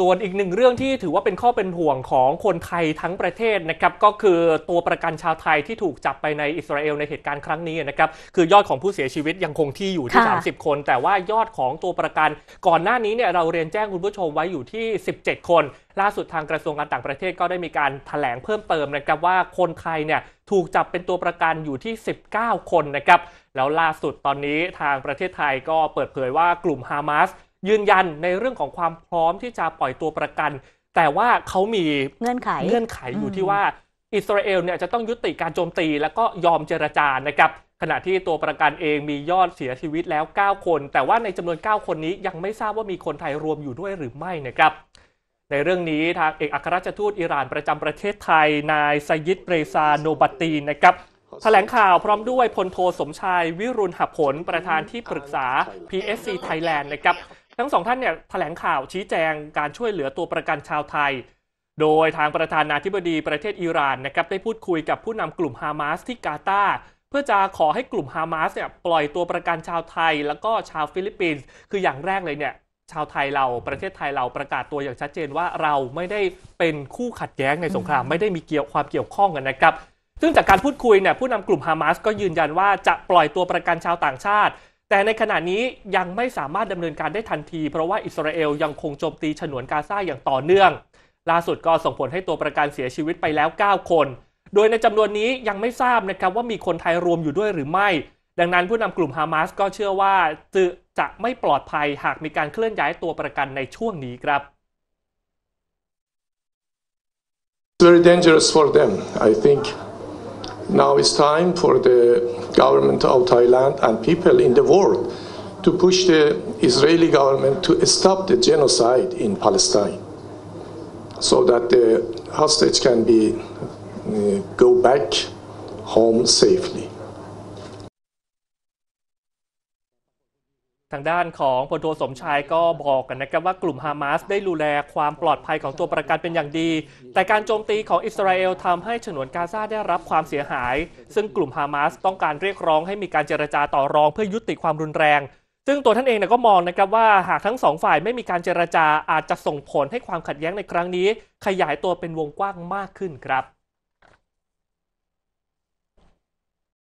ส่วนอีกหนึ่งเรื่องที่ถือว่าเป็นข้อเป็นห่วงของคนไทยทั้งประเทศนะครับก็คือตัวประกันชาวไทยที่ถูกจับไปในอิสราเอลในเหตุการณ์ครั้งนี้นะครับคือยอดของผู้เสียชีวิตยังคงที่อยู่ที่ 30 คน แต่ว่ายอดของตัวประกัน ก่อนหน้านี้เนี่ยเราเรียนแจ้งคุณผู้ชมไว้อยู่ที่ 17 คน ล่าสุดทางกระทรวงการต่างประเทศก็ได้มีการถแถลงเพิ่มเติมนะครับว่าคนไทยเนี่ยถูกจับเป็นตัวประกันอยู่ที่ 19 คนนะครับแล้วล่าสุดตอนนี้ทางประเทศไทยก็เปิดเผยว่ากลุ่มฮามาสยืนยันในเรื่องของความพร้อมที่จะปล่อยตัวประกัน แต่ว่าเขามีเงื่อนไขเงื่อนไขอยู่ที่ว่าอิสราเอลเนี่ยจะต้องยุติการโจมตีแล้วก็ยอมเจรจานะครับ ขณะที่ตัวประกันเองมียอดเสียชีวิตแล้ว 9 คน แต่ว่าในจำนวน 9 คนนี้ยังไม่ทราบว่ามีคนไทยรวมอยู่ด้วยหรือไม่นะครับ ในเรื่องนี้ทางเอกอัครราชทูตอิหร่านประจำประเทศไทยนายไซยิดเบรซาโนบัตีนะครับแถลงข่าวพร้อมด้วยพลโทสมชายวิรุณหผลประธานที่ปรึกษา PSC Thailand นะครับทั้งสองท่านเนี่ยแถลงข่าว ชี้แจงการช่วยเหลือตัวประกันชาวไทย โดยทางประธานาธิบดีประเทศอิหร่านนะครับได้พูดคุยกับผู้นำกลุ่มฮามาสที่กาตาร์เพื่อจะขอให้กลุ่มฮามาสเนี่ยปล่อยตัวประกันชาวไทย แล้วก็ชาวฟิลิปปินส์คืออย่างแรกเลยเนี่ยชาวไทยเราประเทศไทยเราประกาศตัวอย่างชัดเจนว่าเราไม่ได้เป็นคู่ขัดแย้งในสงครามไม่ได้มีเกี่ยวความเกี่ยวข้องกันนะครับซึ่งจากการพูดคุยเนี่ยผู้นำกลุ่มฮามาสก็ยืนยันว่าจะปล่อยตัวประกันชาวต่างชาติแต่ในขณะนี้ยังไม่สามารถดำเนินการได้ทันที เพราะว่าอิสราเอลยังคงโจมตีฉนวนกาซาอย่างต่อเนื่อง ล่าสุดก็ส่งผลให้ตัวประกันเสียชีวิตไปแล้ว 9 คน โดยในจำนวนนี้ยังไม่ทราบนะครับว่ามีคนไทยรวมอยู่ด้วยหรือไม่ ดังนั้นผู้นำกลุ่มฮามาสก็เชื่อว่าจะจะไม่ปลอดภัยหากมีการเคลื่อนย้ายตัวประกันในช่วงนี้ครับ It's very dangerous for them I think Now it's time for the government of Thailand and people in the world to push the Israeli government to stop the genocide in Palestine so that the hostage can be uh, go back home safely. ทางด้านของพลโทสมชายก็บอกกันนะครับว่ากลุ่มฮามาสได้ดูแลความปลอดภัยของตัวประกันเป็นอย่างดี แต่การโจมตีของอิสราเอลทำให้ฉนวนกาซาได้รับความเสียหาย ซึ่งกลุ่มฮามาสต้องการเรียกร้องให้มีการเจรจาต่อรองเพื่อยุติความรุนแรง ซึ่งตัวท่านเองก็มองนะครับว่าหากทั้งสองฝ่ายไม่มีการเจรจาอาจจะส่งผลให้ความขัดแย้งในครั้งนี้ขยายตัวเป็นวงกว้างมากขึ้นครับ